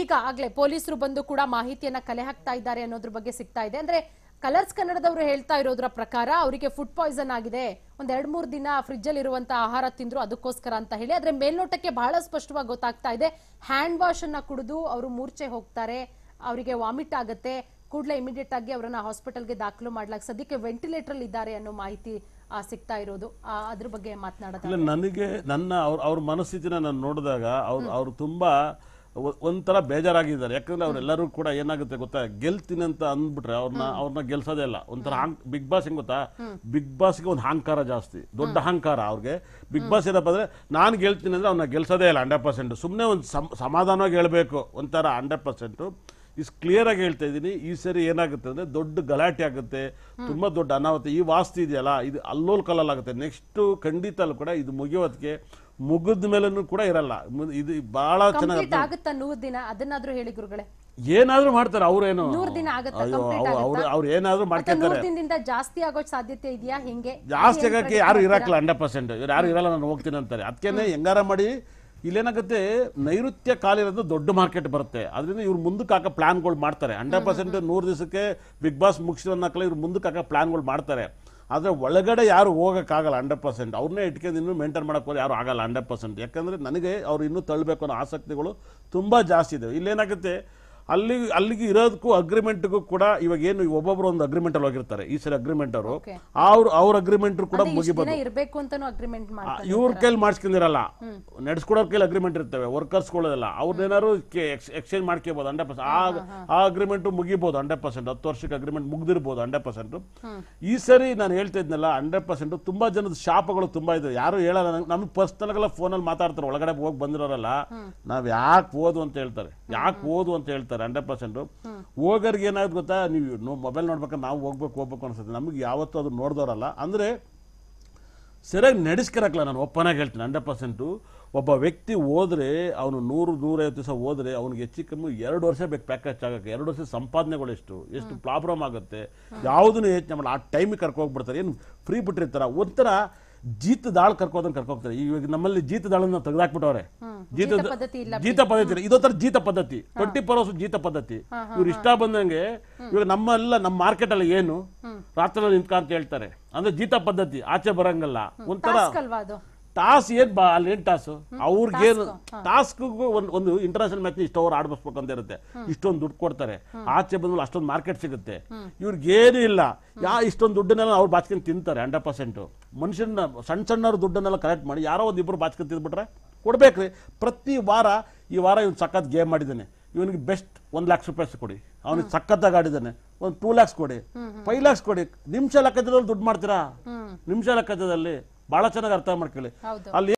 ಈಗ ಆಗ್ಲೇ ಪೊಲೀಸರು ಬಂದು ಕೂಡ ಮಾಹಿತಿಯನ್ನ ಕಲೆ ಹಾಕ್ತಾ ಇದ್ದಾರೆ ಅನ್ನೋದ್ರ ಬಗ್ಗೆ ಸಿಗ್ತಾ ಇದೆ ಅಂದ್ರೆ ಕಲರ್ಸ್ ಕನ್ನಡದವರು ಹೇಳ್ತಾ ಇರೋದ್ರ ಪ್ರಕಾರ ಅವರಿಗೆ ಫುಡ್ ಪಾಯ್ಸನ್ ಆಗಿದೆ ಒಂದ್ ಎರಡ್ ಮೂರ್ ದಿನ ಫ್ರಿಜ್ ಅಲ್ಲಿ ಇರುವಂತ ಆಹಾರ ತಿಂದ್ರು ಅದಕ್ಕೋಸ್ಕರ ಅಂತ ಹೇಳಿ ಆದ್ರೆ ಮೇಲ್ನೋಟಕ್ಕೆ ಬಹಳ ಸ್ಪಷ್ಟವಾಗಿ ಗೊತ್ತಾಗ್ತಾ ಇದೆ ಹ್ಯಾಂಡ್ ವಾಶ್ ಅನ್ನ ಕುಡಿದು ಅವರು ಮೂರ್ಛೆ ಹೋಗ್ತಾರೆ ಅವರಿಗೆ ವಾಮಿಟ್ ಆಗುತ್ತೆ ಕೂಡಲೇ ಇಮಿಡಿಯೇಟ್ ಆಗಿ ಅವರನ್ನ ಹಾಸ್ಪಿಟಲ್ಗೆ ದಾಖಲು ಮಾಡ್ಲಾಕ್ ಸದ್ಯಕ್ಕೆ ವೆಂಟಿಲೇಟರ್ ಇದ್ದಾರೆ ಅನ್ನೋ ಮಾಹಿತಿ ಸಿಗ್ತಾ ಇರೋದು ಅದ್ರ ಬಗ್ಗೆ ಮಾತನಾಡ ನನಗೆ ನನ್ನ ಅವ್ರ ಮನಸ್ಥಿತಿನ ನಾನು ನೋಡಿದಾಗ ಅವ್ರು ಅವ್ರು ತುಂಬಾ ಒಂಥರ ಬೇಜಾರಾಗಿದ್ದಾರೆ ಯಾಕಂದರೆ ಅವರೆಲ್ಲರೂ ಕೂಡ ಏನಾಗುತ್ತೆ ಗೊತ್ತಾ ಗೆಲ್ತೀನಿ ಅಂತ ಅಂದ್ಬಿಟ್ರೆ ಅವ್ರನ್ನ ಅವ್ರನ್ನ ಗೆಲ್ಸೋದೇ ಇಲ್ಲ ಒಂಥರ ಹಾಂಗ್ ಬಿಗ್ ಬಾಸ್ ಹೆಂಗ್ ಗೊತ್ತಾ ಬಿಗ್ ಬಾಸ್ಗೆ ಒಂದು ಅಹಂಕಾರ ಜಾಸ್ತಿ ದೊಡ್ಡ ಅಹಂಕಾರ ಅವ್ರಿಗೆ ಬಿಗ್ ಬಾಸ್ ಏನಪ್ಪ ಅಂದರೆ ನಾನು ಗೆಲ್ತೀನಿ ಅಂದರೆ ಅವ್ರನ್ನ ಗೆಲ್ಸೋದೇ ಇಲ್ಲ ಹಂಡ್ರೆಡ್ ಪರ್ಸೆಂಟ್ ಸುಮ್ಮನೆ ಒಂದು ಸಮಾಧಾನವಾಗಿ ಹೇಳಬೇಕು ಒಂಥರ ಹಂಡ್ರೆಡ್ ಪರ್ಸೆಂಟು ಇಸ್ ಕ್ಲಿಯರ್ ಆಗಿ ಹೇಳ್ತಾ ಇದ್ದೀನಿ ಈ ಸರಿ ಏನಾಗುತ್ತೆ ಅಂದ್ರೆ ದೊಡ್ಡ ಗಲಾಟೆ ಆಗುತ್ತೆ ತುಂಬಾ ದೊಡ್ಡ ಅನಾಹುತ ಈ ವಾಸ್ತು ಇದೆಯಲ್ಲ ಇದು ಅಲ್ಲೋಲ್ ಕಲ್ಲಲ್ಲಾಗುತ್ತೆ ನೆಕ್ಸ್ಟು ಖಂಡಿತಲ್ಲೂ ಕೂಡ ಇದು ಮುಗಿಯೋದಕ್ಕೆ ಮುಗಿದ ಮೇಲೂ ಕೂಡ ಇರಲ್ಲ ಇದು ಬಹಳ ಚೆನ್ನಾಗಿ ಅದನ್ನಾದ್ರೂ ಹೇಳಿ ಗುರುಗಳೇ ಏನಾದ್ರೂ ಮಾಡ್ತಾರೆ ಅವ್ರೇನು ಅವ್ರು ಅವ್ರು ಏನಾದ್ರೂ ಮಾಡ್ಕೊಂತಾರೆ ಜಾಸ್ತಿ ಆಗೋ ಸಾಧ್ಯತೆ ಇದೆಯಾ ಹಿಂಗೆ ಜಾಸ್ತಿ ಆಗಕ್ಕೆ ಯಾರು ಇರಕ್ಕಿಲ್ಲ ಹಂಡ್ರೆಡ್ ಪರ್ಸೆಂಟ್ ಇವ್ರು ಯಾರು ಇರಲ್ಲ ನಾನು ಹೋಗ್ತೀನಿ ಅಂತಾರೆ ಅದಕ್ಕೆ ಹೆಂಗಾರ ಮಾಡಿ ಇಲ್ಲೇನಾಗುತ್ತೆ ನೈಋತ್ಯ ಕಾಲಿರೋದು ದೊಡ್ಡ ಮಾರ್ಕೆಟ್ ಬರುತ್ತೆ ಅದರಿಂದ ಇವ್ರು ಮುಂದಕ್ಕೆ ಹಾಕೋ ಪ್ಲಾನ್ಗಳು ಮಾಡ್ತಾರೆ ಹಂಡ್ರೆಡ್ ಪರ್ಸೆಂಟ್ ನೂರು ದಿವಸಕ್ಕೆ ಬಿಗ್ ಬಾಸ್ ಮುಗಿಸಿರೋನ್ನ ಹಾಕಲ್ಲ ಇವ್ರು ಮುಂದಕ್ಕೆ ಹಾಕೋ ಪ್ಲಾನ್ಗಳು ಮಾಡ್ತಾರೆ ಆದರೆ ಒಳಗಡೆ ಯಾರು ಹೋಗೋಕ್ಕಾಗಲ್ಲ ಹಂಡ್ರೆಡ್ ಪರ್ಸೆಂಟ್ ಅವ್ರನ್ನೇ ಇಟ್ಕೊಂಡು ಇನ್ನೂ ಮೇಂಟೈನ್ ಹೋದ್ರೆ ಯಾರು ಆಗಲ್ಲ ಹಂಡ್ರೆಡ್ ಪರ್ಸೆಂಟ್ ಯಾಕಂದರೆ ನನಗೆ ಅವ್ರು ಇನ್ನೂ ತಳ್ಳಬೇಕು ಅನ್ನೋ ಆಸಕ್ತಿಗಳು ತುಂಬ ಜಾಸ್ತಿ ಇದ್ದಾವೆ ಇಲ್ಲೇನಾಗುತ್ತೆ ಅಲ್ಲಿ ಅಲ್ಲಿಗೆ ಇರೋದಕ್ಕೂ ಅಗ್ರಿಮೆಂಟ್ಗೂ ಕೂಡ ಇವಾಗ ಏನು ಒಬ್ಬೊಬ್ರು ಒಂದು ಅಗ್ರಿಮೆಂಟ್ ಅಲ್ಲಿ ಹೋಗಿರ್ತಾರೆ ಈ ಸರಿ ಅಗ್ರಿಮೆಂಟ್ ಅವರು ಅವ್ರ ಅವ್ರ ಅಗ್ರಿಮೆಂಟ್ ಕೂಡ ಮುಗಿಬೋದು ಇವ್ರ ಕೈಲಿ ಮಾಡಿಸ್ಕೊಂಡಿರಲ್ಲ ನಡೆಸ್ಕೊಡೋರ್ ಕೈಲಿ ಅಗ್ರಿಮೆಂಟ್ ಇರ್ತವೆ ವರ್ಕರ್ಸ್ ಕೊಳ್ಳೋದಲ್ಲ ಅವ್ರದ್ದೇನಾದ್ರು ಎಕ್ಸ್ಚೇಂಜ್ ಮಾಡ್ಕೋಬಹುದು ಹಂಡ್ರೆಡ್ ಪರ್ಸೆಂಟ್ ಆ ಅಗ್ರಿಮೆಂಟ್ ಮುಗಿಬಹುದು ಹಂಡ್ರೆಡ್ ಪರ್ಸೆಂಟ್ ಹತ್ತು ವರ್ಷಕ್ಕೆ ಅಗ್ರಿಮೆಂಟ್ ಮುಗ್ದಿರ್ಬೋದು ಹಂಡ್ರೆಡ್ ಪರ್ಸೆಂಟ್ ಈ ಸರಿ ನಾನು ಹೇಳ್ತಾ ಇದ್ನಲ್ಲ ಹಂಡ್ರೆಡ್ ಪರ್ಸೆಂಟ್ ತುಂಬಾ ಜನದ ಶಾಪಗಳು ತುಂಬಾ ಇದೆ ಯಾರು ಹೇಳಲ್ಲ ನಮ್ಗೆ ಫೋನ್ ಫೋನಲ್ಲಿ ಮಾತಾಡ್ತಾರೆ ಒಳಗಡೆ ಹೋಗಿ ಬಂದಿರೋರಲ್ಲ ನಾವ್ ಯಾಕೆ ಓದು ಅಂತ ಹೇಳ್ತಾರೆ ಯಾಕೆ ಓದು ಅಂತ ಹೇಳ್ತಾರೆ ಇರ್ತಾರೆ ಹಂಡ್ರೆಡ್ ಪರ್ಸೆಂಟ್ ಹೋಗೋರ್ಗೆ ಏನಾಗುತ್ತೆ ಗೊತ್ತಾ ನೀವು ಮೊಬೈಲ್ ನೋಡ್ಬೇಕು ನಾವು ಹೋಗ್ಬೇಕು ಹೋಗ್ಬೇಕು ಅನ್ಸುತ್ತೆ ನಮಗೆ ಯಾವತ್ತೂ ಅದು ನೋಡಿದವರಲ್ಲ ಅಂದರೆ ಸರಿಯಾಗಿ ನಡೆಸ್ಕರಕ್ಕಲ್ಲ ನಾನು ಆಗಿ ಹೇಳ್ತೀನಿ ಹಂಡ್ರೆಡ್ ಪರ್ಸೆಂಟು ಒಬ್ಬ ವ್ಯಕ್ತಿ ಹೋದರೆ ಅವನು ನೂರು ನೂರೈವತ್ತು ದಿವಸ ಹೋದರೆ ಅವ್ನಿಗೆ ಹೆಚ್ಚು ಕಮ್ಮಿ ಎರಡು ವರ್ಷ ಬೇಕು ಪ್ಯಾಕೇಜ್ ಆಗೋಕ್ಕೆ ಎರಡು ವರ್ಷ ಸಂಪಾದನೆಗಳು ಎಷ್ಟು ಎಷ್ಟು ಪ್ರಾಬ್ಲಮ್ ಆಗುತ್ತೆ ಯಾವುದನ್ನು ಹೆಚ್ಚು ಮಾಡಲ್ಲ ಆ ಟೈಮಿಗೆ ಕರ್ಕೋಗ್ಬಿಡ್ತಾರೆ ಏನು ಫ್ರೀ ಬಿಟ್ಟಿರ್ತಾರೆ ಒಂಥರ ಜೀತ ದಾಳ ಕರ್ಕೋದನ್ನ ಕರ್ಕೋಗ್ತಾರೆ ಇವಾಗ ನಮ್ಮಲ್ಲಿ ಜೀತ ದಾಳನ್ನ ತೆಗೆದಾಕ್ಬಿಟ್ಟವ್ರೆ ಜೀತ ಜೀತ ಪದ್ಧತಿ ಇದೋ ತರ ಜೀತ ಪದ್ಧತಿ ಟ್ವೆಂಟಿ ಫೋರ್ ಅವರ್ಸ್ ಜೀತ ಪದ್ಧತಿ ಇವ್ರು ಇಷ್ಟ ಬಂದಂಗೆ ಇವಾಗ ನಮ್ಮೆಲ್ಲ ನಮ್ಮ ಮಾರ್ಕೆಟ್ ಅಲ್ಲಿ ಏನು ರಾತ್ರಿ ನಿಂತ್ಕೊಂತ ಹೇಳ್ತಾರೆ ಅಂದ್ರೆ ಜೀತ ಪದ್ಧತಿ ಆಚೆ ಬರಂಗಲ್ಲ ಒಂಥರ ಟಾಸ್ ಏನ್ ಬಾ ಅಲ್ಲಿ ಏನ್ ಟಾಸ್ ಅವ್ರಿಗೇನು ಟಾಸ್ಕ್ಗೂ ಒಂದು ಒಂದು ಇಂಟರ್ನ್ಯಾಷನಲ್ ಮ್ಯಾಚ್ ಇಷ್ಟು ಅವ್ರು ಆಡಬಸ್ಬೇಕು ಅಂತ ಇರುತ್ತೆ ಇಷ್ಟೊಂದು ದುಡ್ಡು ಕೊಡ್ತಾರೆ ಆಚೆ ಬಂದ ಅಷ್ಟೊಂದು ಮಾರ್ಕೆಟ್ ಸಿಗುತ್ತೆ ಏನು ಇಲ್ಲ ಯಾ ಇಷ್ಟೊಂದು ದುಡ್ಡನ್ನೆಲ್ಲ ಅವ್ರು ಬಾಚ್ಕೊಂಡು ತಿಂತಾರೆ ಹಂಡ್ರೆಡ್ ಪರ್ಸೆಂಟ್ ಮನುಷ್ಯನ ಸಣ್ಣ ಸಣ್ಣವ್ರ ದುಡ್ಡನ್ನೆಲ್ಲ ಕಲೆಕ್ಟ್ ಮಾಡಿ ಯಾರೋ ಒಂದು ಇಬ್ಬರು ಬಾಚ್ಕೊತಿದ್ಬಿಟ್ರೆ ಕೊಡ್ಬೇಕು ರೀ ಪ್ರತಿ ವಾರ ಈ ವಾರ ಇವ್ನು ಸಖತ್ ಗೇಮ್ ಮಾಡಿದ್ದಾನೆ ಇವನಿಗೆ ಬೆಸ್ಟ್ ಒಂದು ಲ್ಯಾಕ್ಸ್ ರೂಪಾಯಿ ಕೊಡಿ ಅವನಿಗೆ ಸಖತ್ತಾಗಿ ಆಡಿದ್ದಾನೆ ಒಂದು ಟೂ ಲ್ಯಾಕ್ಸ್ ಕೊಡಿ ಫೈವ್ ಲ್ಯಾಕ್ಸ್ ಕೊಡಿ ನಿಮಿಷ ಲೆಕ್ಕದಲ್ಲಿ ದುಡ್ಡು ಮಾಡ್ತೀರಾ ನಿಮಿಷ ಲೆಕ್ಕದಲ್ಲಿ ಬಹಳ ಚೆನ್ನಾಗಿ ಅರ್ಥ ಮಾಡ್ಕೊಳ್ಳಿ ಅಲ್ಲಿ